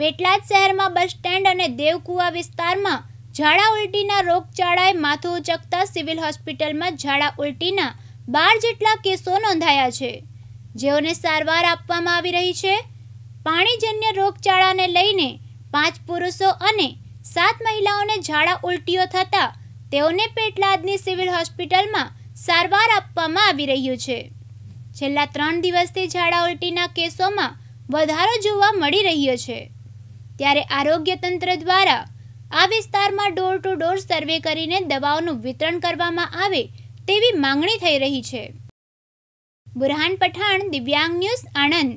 પેટલાદ શહેરમાં bus stand અને દેવકુવા વિસ્તારમાં ઝાડા ઉલટીના રોગચાળાએ માથું ઉચકતા સિવિલ હોસ્પિટલમાં ઝાડા ઉલટીના બાર જેટલા કેસો નોંધાયા છે જેઓને સારવાર આપવામાં આવી રહી છે પાણીજન્ય રોગચાળાને લઈને પાંચ પુરુષો અને સાત મહિલાઓને ઝાડા ઉલટીઓ થતાં તેઓને પેટલાદની સિવિલ હોસ્પિટલમાં સારવાર આપવામાં આવી રહ્યું છે છેલ્લા ત્રણ દિવસથી ઝાડા ઉલટીના કેસોમાં વધારો જોવા મળી રહ્યો છે ત્યારે આરોગ્ય તંત્ર દ્વારા આ વિસ્તારમાં ડોર ટુ ડોર સર્વે કરીને દવાઓનું વિતરણ કરવામાં આવે તેવી માંગણી થઈ રહી છે બુરહાન પઠાણ દિવ્યાંગ ન્યૂઝ આણંદ